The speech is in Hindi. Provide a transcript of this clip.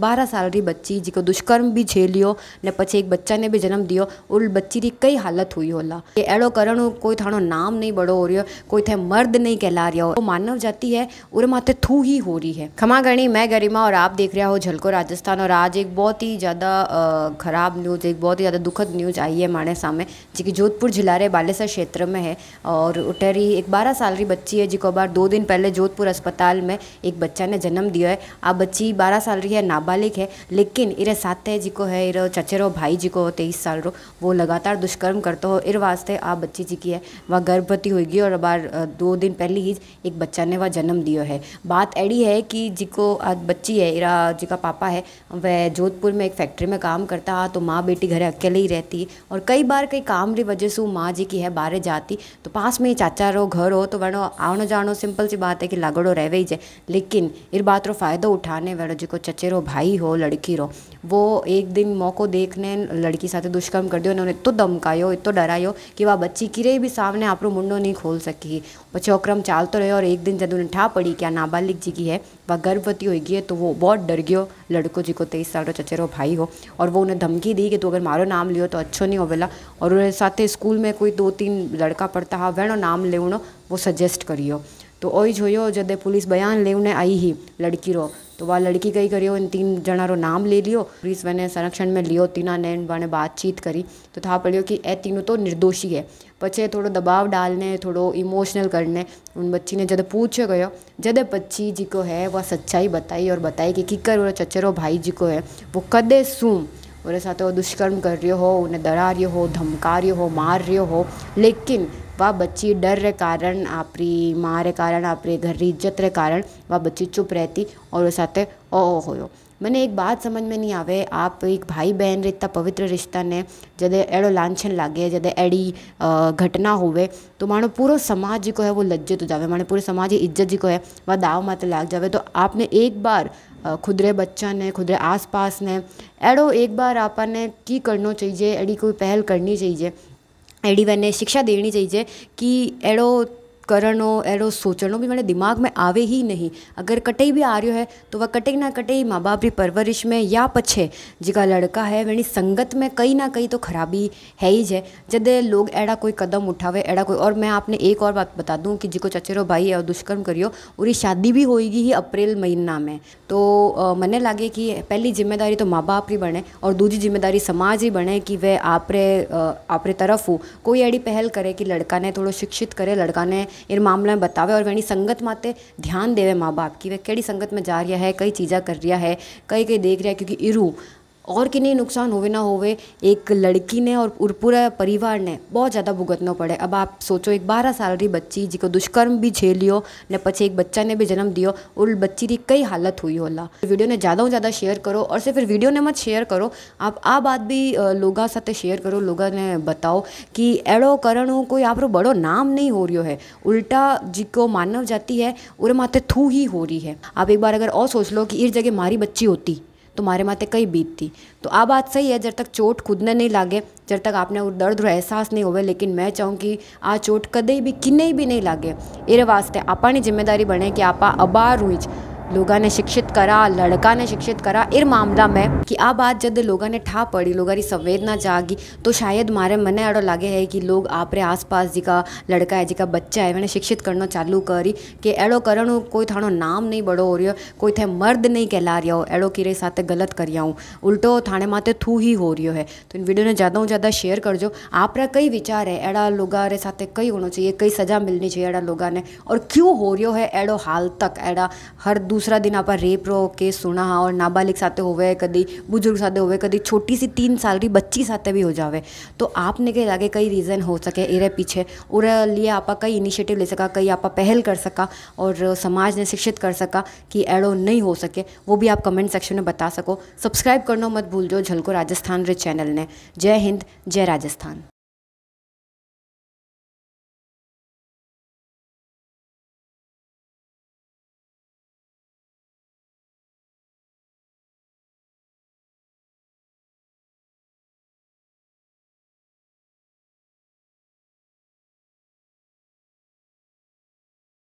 बारह साल की बच्ची जी को दुष्कर्म भी झेलियो ने एक बच्चा ने भी जन्म दियो ઉલ बच्ची की कई हालत हुई होला કે એડો કरणो કોઈ થાણો નામ નહીં બડો હો રહ્યો कोई थे मर्द नहीं कहला રહ્યો वो मानव जाति है उर माते थू ही हो रही है खमा गणी मैं गरिमा और आप देख रहे हो झलको राजस्थान और आज एक बहुत ही ज़्यादा खराब न्यूज़ एक बहुत ही ज़्यादा दुखद न्यूज़ आई है हमारे सामने जी जोधपुर जिला रे बालेसर क्षेत्र में है और उठेरी एक बारह साल की बच्ची है जिको बार दो दिन पहले जोधपुर अस्पताल में एक बच्चा ने जन्म दिया है आप बच्ची बारह साल रही है नाबालिग है लेकिन इरे साथे जी को है इर चचेरो भाई जी को तेईस साल रो वो लगातार दुष्कर्म करते हो इर वास्ते आ बच्ची जी की है वह गर्भवती होगी और बार दो दिन पहले ही एक बच्चा ने वह जन्म दियो है बात एड़ी है कि जी को बच्ची है इरा जी का पापा है वह जोधपुर में एक फैक्ट्री में काम करता तो माँ बेटी घर अकेले ही रहती और कई बार कई काम की वजह से माँ जी की है बाहर जाती तो पास में चाचा रहो घर हो तो वह आवनो जानो सिंपल सी बात है कि लागड़ो रह ही जाए लेकिन इर बात रो फ़ायदो उठाने वालों जी को चचेरो भाई भाई हो लड़की रहो वो एक दिन मौको देखने लड़की साथ दुष्कर्म कर दियो उन्होंने इतो धमकायो इतो डरायो कि वह बच्ची किरे भी सामने आप मुंडो नहीं खोल सकी वो चौक्रम तो रहे और एक दिन जब उन्हें ठा पड़ी क्या नाबालिग जी की है वह गर्भवती हो गई है तो वो बहुत डर गयो लड़को जी को तेईस साल रो चचेरो भाई हो और वो उन्हें धमकी दी कि तू अगर मारो नाम लियो तो अच्छो नहीं हो बेला और उन्हें साथ स्कूल में कोई दो तीन लड़का पढ़ता हा वह नाम लेवणो वो सजेस्ट करियो तो તો ઓય જોયો पुलिस बयान लेने आई ही लड़की रो तो वह लड़की कई करियो इन तीन जना रो नाम ले लियो पुलिस मैंने संरक्षण में लियो तीना ने वाने बातचीत करी तो था पड़ियो कि ए तीनों तो निर्दोषी है पचे थोड़ो दबाव डालने थोड़ो इमोशनल करने उन बच्ची ने जद पूछ गयो जद बच्ची जी को है वह सच्चाई बताई और बताई कि कि कर चचेरो भाई जी को है वो कदे सूं और साथ वो दुष्कर्म कर रहे हो उन्हें डरा रही हो धमका रही हो मार रहे हो लेकिन वह बच्ची डर रे कारण आपकी माँ रे कारण आपके घर री इज्जत रे कारण वह बच्ची चुप रहती और उस ओ ओ हो मैंने एक बात समझ में नहीं आवे आप एक भाई बहन रे इतना पवित्र रिश्ता ने जदे अड़ो लाछन लागे जद अड़ी घटना होवे तो मानो पूरा समाज जी को है वो लज्जित हो जावे मानो पूरे समाज की इज्जत जी को है वह दाव मत लाग जावे तो आपने एक बार खुदरे बच्चा ने खुदरे आस पास ने अड़ो एक बार आपने की करना चाहिए अड़ी कोई पहल करनी चाहिए ಅಹಿಡಿ ವೇನೆ ಶಿಕ್ಷಾ ॾियणी चइजे की अहिड़ो करणों अहिड़ो सोचणो बि माना दिमाग़ में आवे ई नहीं अगरि भी बि रही है तो वह कॾहिं ना कॾहिं मां बाप जी परवरिश में या पछे जेका लड़का है वहिड़ी संगत में कई ना कई तो खराबी है ही है जॾहिं लोग अहिड़ा कोई कदम उठावे अहिड़ा कोई और मैं आपने एक और बात बता दूँ कि जिको चचेरो भाई और दुष्कर्म करियो उरी शादी भी होएगी ही अप्रैल महीना में तो मने लागे कि पहली जिम्मेदारी तो माँ बाप री बने और दूजी जिम्मेदारी समाज ही बने कि वह आपरे आपरे तरफ हो कोई अड़ी पहल करे कि लड़का ने थोड़ा शिक्षित करे लड़का ने इन मामला में बतावे और वही संगत माते ध्यान देवे माँ बाप की वह कड़ी संगत में जा रहा है कई चीज़ा कर रहा है कई कई देख रहा है क्योंकि इरू और कि नहीं नुकसान होवे ना होवे एक लड़की ने और, पूरा परिवार ने बहुत ज़्यादा भुगतना पड़े अब आप सोचो एक बारह साल की बच्ची जी को दुष्कर्म भी झेलियो ने पचे एक बच्चा ने भी जन्म दियो और बच्ची की कई हालत हुई होला तो वीडियो ने ज़्यादा ज़्यादा शेयर करो और सिर्फ वीडियो ने मत शेयर करो आप आ बात भी लोगों साथ शेयर करो लोगों ने बताओ कि अड़ो करण कोई आप बड़ो नाम नहीं हो रो है उल्टा जी को मानव जाती है और माते थू ही हो रही है आप एक बार अगर और सोच लो कि इस जगह मारी बच्ची होती तुम्हारे माते कई बीतती तो आ बात सही है जब तक चोट खुद ने नहीं लागे जब तक आपने दर्द और एहसास नहीं होवे लेकिन मैं चाहूँ कि आ चोट कदई भी किन्ने भी नहीं लागे ये वास्ते आपा जिम्मेदारी बने कि आपा अबार हुई लोगा ने शिक्षित करा लड़का ने शिक्षित करा इर मामला में कि आ बात जब लोगा ने ठा पड़ी लोगा की संवेदना जागी तो शायद मारे मन अड़ो लगे है कि लोग आप रे आसपास जिका लड़का है जिका बच्चा है मैंने शिक्षित करना चालू करी कि अड़ो करण कोई थानो नाम नहीं बड़ो हो रियो कोई थे मर्द नहीं कहला रहा हो अड़ो कि साथ गलत करिया हूँ उल्टो थाने माते थू ही हो रियो है तो इन वीडियो ने ज़्यादा से ज़्यादा शेयर कर जो आप कई विचार है अड़ा लोगा रे साथ कई होना चाहिए कई सजा मिलनी चाहिए अड़ा लोगा ने और क्यों हो रियो है अड़ो हाल तक अड़ा हर दूसरा दिन आप रेप रो केस सुना और नाबालिग साथ होवे कभी बुजुर्ग साथ होवे कभी छोटी सी तीन साल की बच्ची साथ भी हो जावे तो आपने के लागे कई रीज़न हो सके एरे पीछे और लिए आप कई इनिशिएटिव ले सका कई आप पहल कर सका और समाज ने शिक्षित कर सका कि एड़ो नहीं हो सके वो भी आप कमेंट सेक्शन में बता सको सब्सक्राइब करना मत भूल जो झलको राजस्थान रे चैनल ने जय हिंद जय राजस्थान